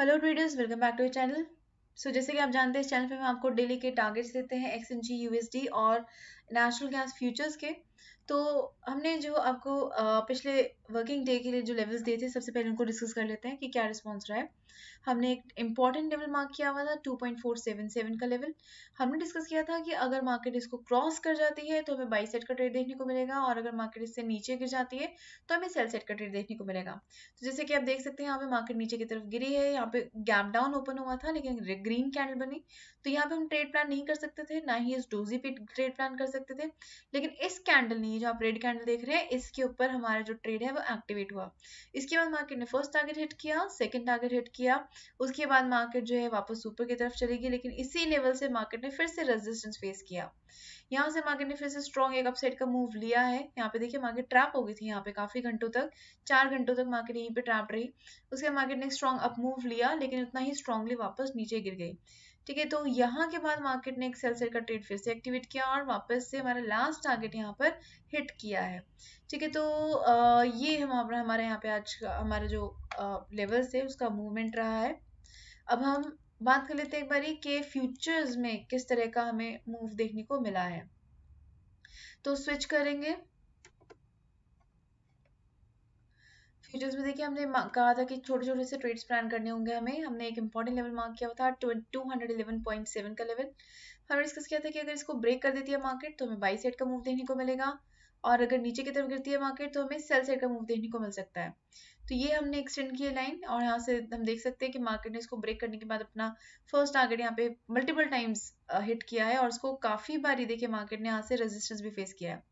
hello traders welcome back to channel so जैसे कि आप जानते हैं इस चैनल पे हम आपको डेली के टारगेट्स देते हैं एक्स एन जी यूएसडी और नेशनल गैस फ्यूचर्स के तो हमने जो आपको पिछले वर्किंग डे के लिए जो लेवल्स दिए थे सबसे पहले उनको डिस्कस कर लेते हैं कि क्या रिस्पॉन्स रहा है हमने एक इम्पॉर्टेंट लेवल मार्क किया हुआ था 2.477 का लेवल हमने डिस्कस किया था कि अगर मार्केट इसको क्रॉस कर जाती है तो हमें बाई सेट का ट्रेड देखने को मिलेगा और अगर मार्केट इससे नीचे गिर जाती है तो हमें सेल सेट का ट्रेड देखने को मिलेगा तो जैसे कि आप देख सकते हैं यहाँ पे मार्केट नीचे की तरफ गिरी है यहाँ पे गैप डाउन ओपन हुआ था लेकिन ग्रीन कैंडल बनी तो यहाँ पे हम ट्रेड प्लान नहीं कर सकते थे ना ही इस डोजी पे ट्रेड प्लान कर सकते सकते थे लेकिन इस कैंडल ने जो आप रेड कैंडल देख रहे हैं इसके ऊपर हमारा जो ट्रेड है वो एक्टिवेट हुआ इसके बाद मार्केट ने फर्स्ट टारगेट हिट किया सेकेंड टारगेट हिट किया उसके बाद मार्केट जो है वापस ऊपर की तरफ चली गई लेकिन इसी लेवल से मार्केट ने फिर से रेजिस्टेंस फेस किया यहाँ से मार्केट ने फिर से स्ट्रॉन्ग एक अपसाइड का मूव लिया है यहाँ पे देखिए मार्केट ट्रैप हो गई थी यहाँ पे काफी घंटों तक चार घंटों तक मार्केट यहीं पे ट्रैप रही उसके मार्केट ने स्ट्रॉन्ग अप मूव लिया लेकिन उतना ही स्ट्रांगली वापस नीचे गिर गई ठीक है तो यहाँ के बाद मार्केट ने एक सेल सेल का ट्रेड फिर से एक्टिवेट किया और वापस से हमारा लास्ट टारगेट यहाँ पर हिट किया है ठीक है तो आ, ये हमारा हमारे यहाँ पे आज हमारा जो लेवल्स है उसका मूवमेंट रहा है अब हम बात कर लेते हैं एक बारी के फ्यूचर्स में किस तरह का हमें मूव देखने को मिला है तो स्विच करेंगे फ्यूचर्स में देखिए हमने कहा था कि छोटे छोटे से ट्रेड्स प्लान करने होंगे हमें हमने एक इंपॉर्टेंट लेवल मार्क किया था two hundred eleven point seven का लेवल हमने डिस्कस किया था कि अगर इसको ब्रेक कर देती है मार्केट तो हमें बाई साइड का मूव देखने को मिलेगा और अगर नीचे की तरफ गिरती है मार्केट तो हमें सेल साइड का मूव देखने को मिल सकता है तो ये हमने एक्सटेंड किया लाइन और यहाँ से हम देख सकते हैं कि मार्केट ने इसको ब्रेक करने के बाद अपना फर्स्ट टारगेट यहाँ पे मल्टीपल टाइम्स हिट किया है और उसको काफी बार देखिए मार्केट ने यहाँ से रेजिस्टेंस भी फेस किया है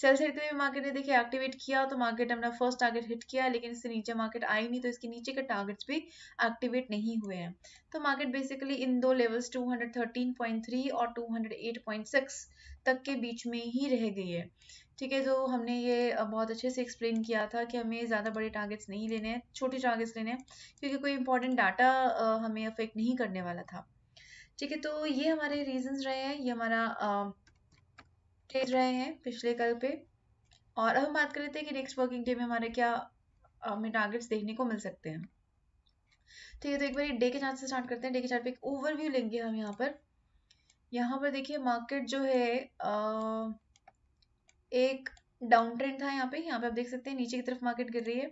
सेल साइड हुए मार्केट ने देखिए एक्टिवेट किया तो मार्केट अपना फर्स्ट टारगेट हिट किया लेकिन इससे नीचे मार्केट आई नहीं तो इसके नीचे के टारगेट्स भी एक्टिवेट नहीं हुए हैं तो मार्केट बेसिकली इन दो लेवल्स 213.3 और 208.6 तक के बीच में ही रह गई है ठीक है जो हमने ये बहुत अच्छे से एक्सप्लेन किया था कि हमें ज़्यादा बड़े टारगेट्स नहीं लेने हैं छोटे टारगेट्स लेने हैं क्योंकि कोई इंपॉर्टेंट डाटा हमें अफेक्ट नहीं करने वाला था ठीक है तो ये हमारे रीजंस रहे हैं ये हमारा डेज रहे हैं पिछले कल पे और अब हम बात कर लेते हैं कि नेक्स्ट वर्किंग डे में हमारे क्या हमें टारगेट्स देखने को मिल सकते हैं ठीक है तो एक बार डे के चार्ट से स्टार्ट करते हैं डे के चार्ट पे एक ओवरव्यू लेंगे हम यहाँ पर यहाँ पर देखिए मार्केट जो है आ, एक डाउन ट्रेंड था यहाँ पे यहाँ पे आप देख सकते हैं नीचे की तरफ मार्केट गिर रही है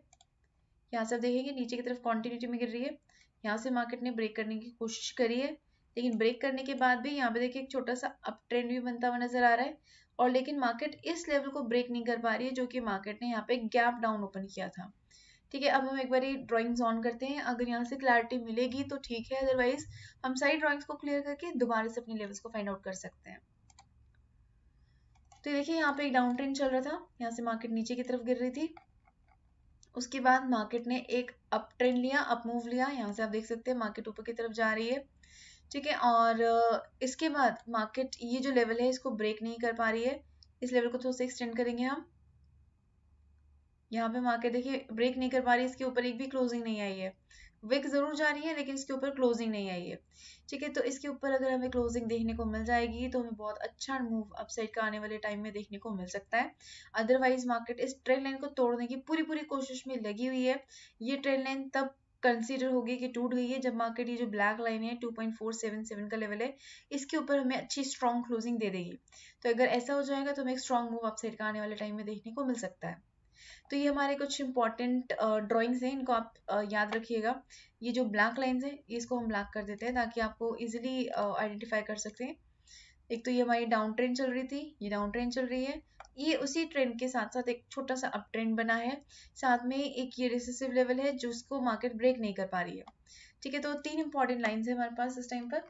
यहाँ से आप देखेंगे नीचे की तरफ कॉन्टिन्यूटी में गिर रही है यहाँ से मार्केट ने ब्रेक करने की कोशिश करी है लेकिन ब्रेक करने के बाद भी यहाँ पे देखिए एक छोटा सा अप ट्रेंड भी बनता हुआ नजर आ रहा है और लेकिन मार्केट इस लेवल को ब्रेक नहीं कर पा रही है जो कि मार्केट ने यहाँ पे गैप डाउन ओपन किया था ठीक है अब हम एक बार ड्राइंग्स ऑन करते हैं अगर यहाँ से क्लैरिटी मिलेगी तो ठीक है अदरवाइज हम सारी ड्राइंग्स को क्लियर करके दोबारा से अपने लेवल्स को फाइंड आउट कर सकते हैं तो देखिए यहाँ पे एक डाउन ट्रेंड चल रहा था यहाँ से मार्केट नीचे की तरफ गिर रही थी उसके बाद मार्केट ने एक अप ट्रेंड लिया अप मूव लिया यहाँ से आप देख सकते हैं मार्केट ऊपर की तरफ जा रही है ठीक है और इसके बाद मार्केट ये जो लेवल है इसको ब्रेक नहीं कर पा रही है इस लेवल को थोड़ा सा एक्सटेंड करेंगे हम यहाँ पे मार्केट देखिए ब्रेक नहीं कर पा रही इसके ऊपर एक भी क्लोजिंग नहीं आई है विक जरूर जा रही है लेकिन इसके ऊपर क्लोजिंग नहीं आई है ठीक है तो इसके ऊपर अगर हमें क्लोजिंग देखने को मिल जाएगी तो हमें बहुत अच्छा मूव अपसाइड का आने वाले टाइम में देखने को मिल सकता है अदरवाइज मार्केट इस ट्रेड लाइन को तोड़ने की पूरी पूरी कोशिश में लगी हुई है ये ट्रेड लाइन तब कंसीडर होगी कि टूट गई है जब मार्केट ये जो ब्लैक लाइन है 2.477 का लेवल है इसके ऊपर हमें अच्छी स्ट्रॉन्ग क्लोजिंग दे देगी तो अगर ऐसा हो जाएगा तो हमें एक स्ट्रॉन्ग मूव अपसाइड का आने वाले टाइम में देखने को मिल सकता है तो ये हमारे कुछ इंपॉर्टेंट ड्राइंग्स हैं इनको आप याद रखिएगा ये जो ब्लैक लाइन्स हैं इसको हम ब्लैक कर देते हैं ताकि आपको इजिली आइडेंटिफाई कर सकते हैं एक तो ये हमारी डाउन ट्रेंड चल रही थी ये डाउन ट्रेंड चल रही है ये उसी ट्रेंड के साथ साथ एक छोटा सा अप ट्रेंड बना है साथ में एक ये रिसेसिव लेवल है जो उसको मार्केट ब्रेक नहीं कर पा रही है ठीक है तो तीन इंपॉर्टेंट लाइन्स है हमारे पास इस टाइम पर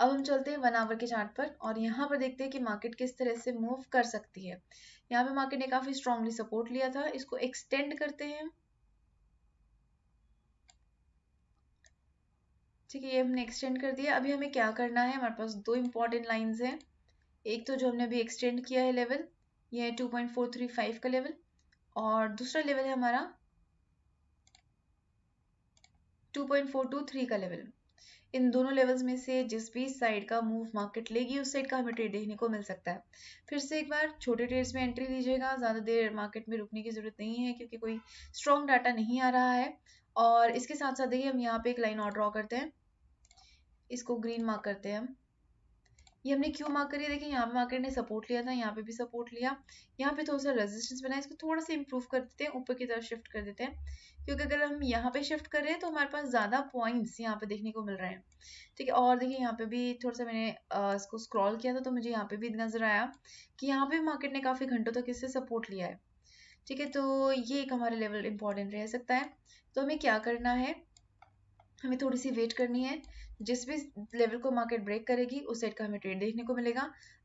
अब हम चलते हैं वन आवर के चार्ट पर और यहाँ पर देखते हैं कि मार्केट किस तरह से मूव कर सकती है यहाँ पे मार्केट ने काफ़ी स्ट्रांगली सपोर्ट लिया था इसको एक्सटेंड करते हैं ठीक है ये हमने एक्सटेंड कर दिया अभी हमें क्या करना है हमारे पास दो इम्पॉर्टेंट लाइन्स हैं एक तो जो हमने अभी एक्सटेंड किया है लेवल ये है two point four three five का लेवल और दूसरा लेवल है हमारा two two point four three का लेवल इन दोनों लेवल्स में से जिस भी साइड का मूव मार्केट लेगी उस साइड का हमें ट्रेड देखने को मिल सकता है फिर से एक बार छोटे ट्रेड्स में एंट्री लीजिएगा ज़्यादा देर मार्केट में रुकने की ज़रूरत नहीं है क्योंकि कोई स्ट्रॉन्ग डाटा नहीं आ रहा है और इसके साथ साथ देखिए हम यहाँ पे एक लाइन और ड्रॉ करते हैं इसको ग्रीन मार्क करते हैं हम ये हमने क्यों मार्क करिए देखिए यहाँ पे मार्केट ने सपोर्ट लिया था यहाँ पे भी सपोर्ट लिया यहाँ पे थोड़ा सा रेजिस्टेंस बना इसको थोड़ा सा इम्प्रूव कर देते हैं ऊपर की तरफ शिफ्ट कर देते हैं क्योंकि अगर हम यहाँ पे शिफ्ट कर रहे हैं तो हमारे पास ज़्यादा पॉइंट्स यहाँ पे देखने को मिल रहे हैं ठीक है और देखिए यहाँ पे भी थोड़ा सा मैंने इसको स्क्रॉल किया था तो मुझे यहाँ पे भी नजर आया कि यहाँ पे मार्केट ने काफ़ी घंटों तक इससे सपोर्ट लिया है ठीक है तो ये एक हमारे लेवल इम्पोर्टेंट रह सकता है तो हमें क्या करना है हमें थोड़ी सी वेट करनी है जिस भी लेवल को मार्केट ब्रेक करेगी उस साइड का हमें ट्रेड देखने को मिलेगा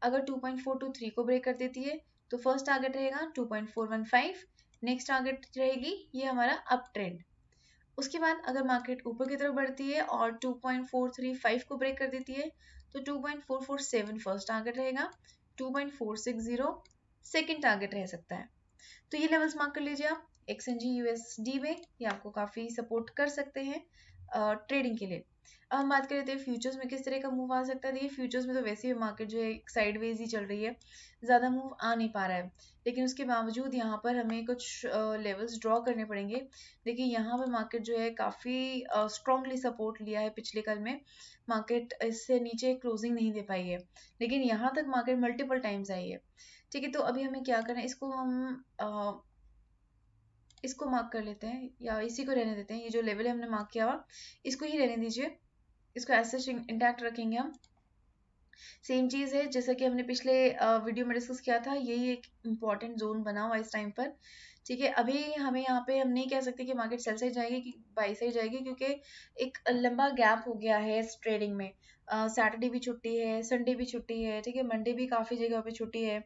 अगर 2.423 को ब्रेक कर देती है तो फर्स्ट टारगेट रहेगा 2.415 नेक्स्ट टारगेट रहेगी ये हमारा अप ट्रेंड उसके बाद अगर मार्केट ऊपर की तरफ बढ़ती है और 2.435 को ब्रेक कर देती है तो 2.447 फर्स्ट टारगेट रहेगा 2.460 सेकंड टारगेट रह सकता है तो ये लेवल्स मार्क कर लीजिए आप एक्सएनजी यूएसडी में ये आपको काफ़ी सपोर्ट कर सकते हैं ट्रेडिंग के लिए अब हम बात करें तो फ्यूचर्स में किस तरह का मूव आ सकता है देखिए फ्यूचर्स में तो वैसे भी मार्केट जो है साइडवेज ही चल रही है ज़्यादा मूव आ नहीं पा रहा है लेकिन उसके बावजूद यहाँ पर हमें कुछ लेवल्स ड्रॉ करने पड़ेंगे देखिए यहाँ पर मार्केट जो है काफ़ी स्ट्रॉन्गली सपोर्ट लिया है पिछले कल में मार्केट इससे नीचे क्लोजिंग नहीं दे पाई है लेकिन यहाँ तक मार्केट मल्टीपल टाइम्स आई है ठीक है तो अभी हमें क्या करना है इसको हम इसको मार्क कर लेते हैं या इसी को रहने देते हैं ये जो लेवल है हमने मार्क किया हुआ इसको ही रहने दीजिए इसको ऐसे इंटैक्ट रखेंगे हम सेम चीज़ है जैसा कि हमने पिछले वीडियो में डिस्कस किया था यही एक इम्पॉर्टेंट जोन बना हुआ इस टाइम पर ठीक है अभी हमें यहाँ पे हम नहीं कह सकते कि मार्केट सेल से जाएगी कि बाई से जाएगी क्योंकि एक लंबा गैप हो गया है इस ट्रेडिंग में सैटरडे uh, भी छुट्टी है संडे भी छुट्टी है ठीक है मंडे भी काफ़ी जगह पे छुट्टी है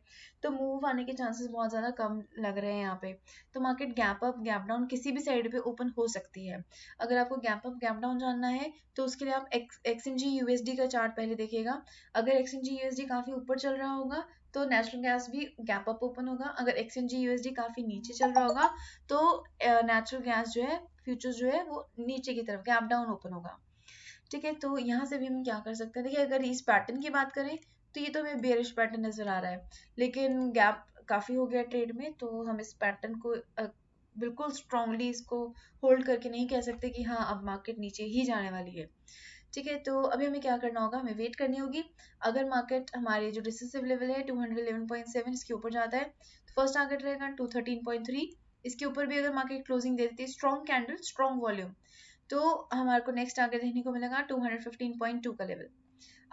तो मूव आने के चांसेस बहुत ज़्यादा कम लग रहे हैं यहाँ पे तो market gap up gap down किसी भी साइड पे ओपन हो सकती है अगर आपको गैप अप गैप डाउन जानना है तो उसके लिए आप एक्स एक्सएनजी यूएसडी का चार्ट पहले देखिएगा अगर एक्सएनजी यूएसडी काफ़ी ऊपर चल रहा होगा तो नेचुरल गैस भी गैप अप ओपन होगा अगर एक्सचेंज यूएसडी काफ़ी नीचे चल रहा होगा तो नेचुरल गैस जो है फ्यूचर जो है वो नीचे की तरफ गैप डाउन ओपन होगा ठीक है तो यहाँ से भी हम क्या कर सकते हैं देखिए अगर इस पैटर्न की बात करें तो ये तो हमें बेरिश पैटर्न नज़र आ रहा है लेकिन गैप काफ़ी हो गया ट्रेड में तो हम इस पैटर्न को बिल्कुल स्ट्रांगली इसको होल्ड करके नहीं कह सकते कि हाँ अब मार्केट नीचे ही जाने वाली है ठीक है तो अभी हमें क्या करना होगा हमें वेट करनी होगी अगर मार्केट हमारे जो रिसेसिव लेवल है 211.7 इसके ऊपर जाता है तो फर्स्ट टारगेट रहेगा 213.3 इसके ऊपर भी अगर मार्केट क्लोजिंग दे देती है स्ट्रॉन्ग कैंडल स्ट्रॉन्ग वॉल्यूम तो हमारे को नेक्स्ट टारगेट देखने को मिलेगा टू का लेवल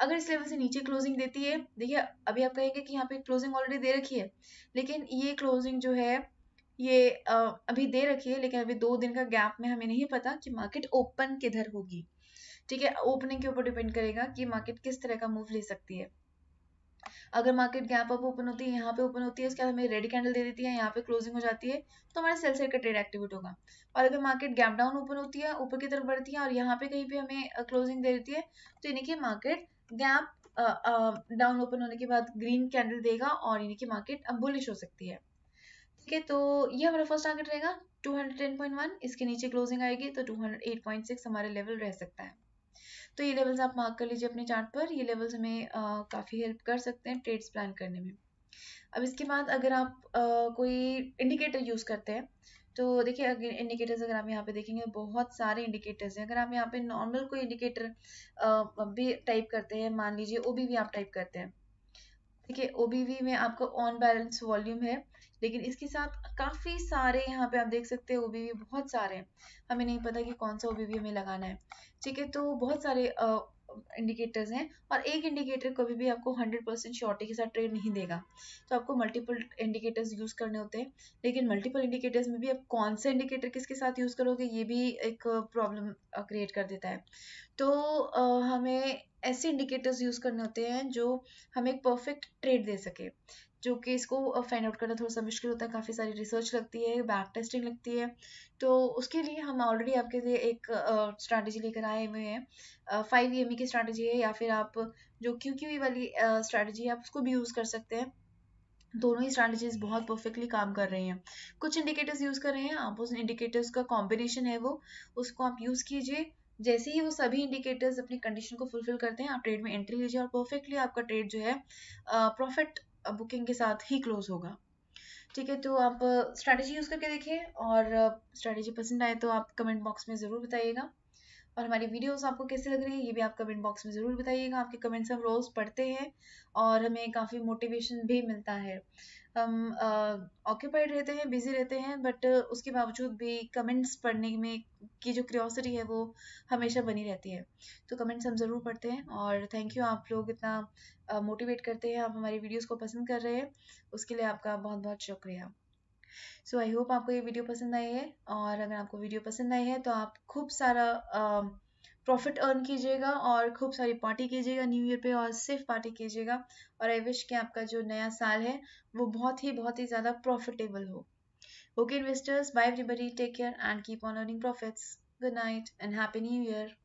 अगर इस लेवल से नीचे क्लोजिंग देती है देखिए अभी आप कहेंगे कि यहाँ पे क्लोजिंग ऑलरेडी दे रखी है लेकिन ये क्लोजिंग जो है ये अभी दे रखी है लेकिन अभी दो दिन का गैप में हमें नहीं पता कि मार्केट ओपन किधर होगी ठीक है ओपनिंग के ऊपर डिपेंड करेगा कि मार्केट किस तरह का मूव ले सकती है अगर मार्केट गैप अप ओपन होती है यहाँ पे ओपन होती है उसके बाद हमें रेड कैंडल दे देती है यहाँ पे क्लोजिंग हो जाती है तो हमारे सेल साइड का ट्रेड एक्टिवेट होगा और अगर मार्केट गैप डाउन ओपन होती है ऊपर की तरफ बढ़ती है और यहाँ पे कहीं पे हमें क्लोजिंग दे देती है तो यानी कि मार्केट गैप डाउन ओपन होने के बाद ग्रीन कैंडल देगा और यानी कि मार्केट अब बुलिश हो सकती है ठीक है तो ये हमारा फर्स्ट टारगेट रहेगा वन इसके नीचे क्लोजिंग आएगी तो सिक्स हमारे लेवल रह सकता है तो ये लेवल्स आप मार्क कर लीजिए अपने चार्ट पर ये लेवल्स हमें काफ़ी हेल्प कर सकते हैं ट्रेड्स प्लान करने में अब इसके बाद अगर आप आ, कोई इंडिकेटर यूज़ करते हैं तो देखिए अगर इंडिकेटर्स अगर आप यहाँ पे देखेंगे बहुत सारे इंडिकेटर्स हैं अगर आप यहाँ पे नॉर्मल कोई इंडिकेटर भी टाइप करते हैं मान लीजिए ओ भी आप टाइप करते हैं ठीक है ओबीवी में आपका ऑन बैलेंस वॉल्यूम है लेकिन इसके साथ काफ़ी सारे यहाँ पे आप देख सकते हैं ओबीवी बहुत सारे हैं हमें नहीं पता कि कौन सा ओबीवी हमें लगाना है ठीक है तो बहुत सारे इंडिकेटर्स हैं और एक इंडिकेटर कभी भी आपको 100 परसेंट श्योरिटी के साथ ट्रेड नहीं देगा तो आपको मल्टीपल इंडिकेटर्स यूज़ करने होते हैं लेकिन मल्टीपल इंडिकेटर्स में भी आप कौन सा इंडिकेटर किसके साथ यूज़ करोगे ये भी एक प्रॉब्लम क्रिएट कर देता है तो आ, हमें ऐसे इंडिकेटर्स यूज़ करने होते हैं जो हमें एक परफेक्ट ट्रेड दे सके जो कि इसको फाइंड uh, आउट करना थोड़ा सा मुश्किल होता है काफ़ी सारी रिसर्च लगती है बैक टेस्टिंग लगती है तो उसके लिए हम ऑलरेडी आपके लिए एक स्ट्रैटेजी uh, लेकर आए हुए हैं फाइव uh, ई की स्ट्रैटेजी है या फिर आप जो क्यू क्यू e वाली स्ट्रैटेजी है आप उसको भी यूज़ कर सकते हैं दोनों ही स्ट्रैटेजीज बहुत परफेक्टली काम कर रहे हैं कुछ इंडिकेटर्स यूज़ कर रहे हैं आप उस इंडिकेटर्स का कॉम्बिनेशन है वो उसको आप यूज़ कीजिए जैसे ही वो सभी इंडिकेटर्स अपनी कंडीशन को फुलफिल करते हैं आप ट्रेड में एंट्री लीजिए और परफेक्टली आपका ट्रेड जो है प्रॉफिट बुकिंग के साथ ही क्लोज होगा ठीक है तो आप स्ट्रैटेजी यूज़ करके देखिए और स्ट्रैटेजी पसंद आए तो आप कमेंट बॉक्स में ज़रूर बताइएगा और हमारी वीडियोस आपको कैसे लग रहे हैं ये भी आप कमेंट बॉक्स में ज़रूर बताइएगा आपके कमेंट्स हम रोज़ पढ़ते हैं और हमें काफ़ी मोटिवेशन भी मिलता है हम ऑक्यूपाइड रहते हैं बिजी रहते हैं बट उसके बावजूद भी कमेंट्स पढ़ने में की जो क्रियोसिटी है वो हमेशा बनी रहती है तो कमेंट्स हम ज़रूर पढ़ते हैं और थैंक यू आप लोग इतना मोटिवेट करते हैं आप हमारी वीडियोज़ को पसंद कर रहे हैं उसके लिए आपका बहुत बहुत शुक्रिया सो आई होप आपको ये वीडियो पसंद आई है और अगर आपको वीडियो पसंद आई है तो आप खूब सारा प्रॉफिट अर्न कीजिएगा और खूब सारी पार्टी कीजिएगा न्यू ईयर पे और सिर्फ पार्टी कीजिएगा और आई विश कि आपका जो नया साल है वो बहुत ही बहुत ही ज़्यादा प्रॉफिटेबल हो okay investors bye everybody take care and keep on earning profits good night and happy new year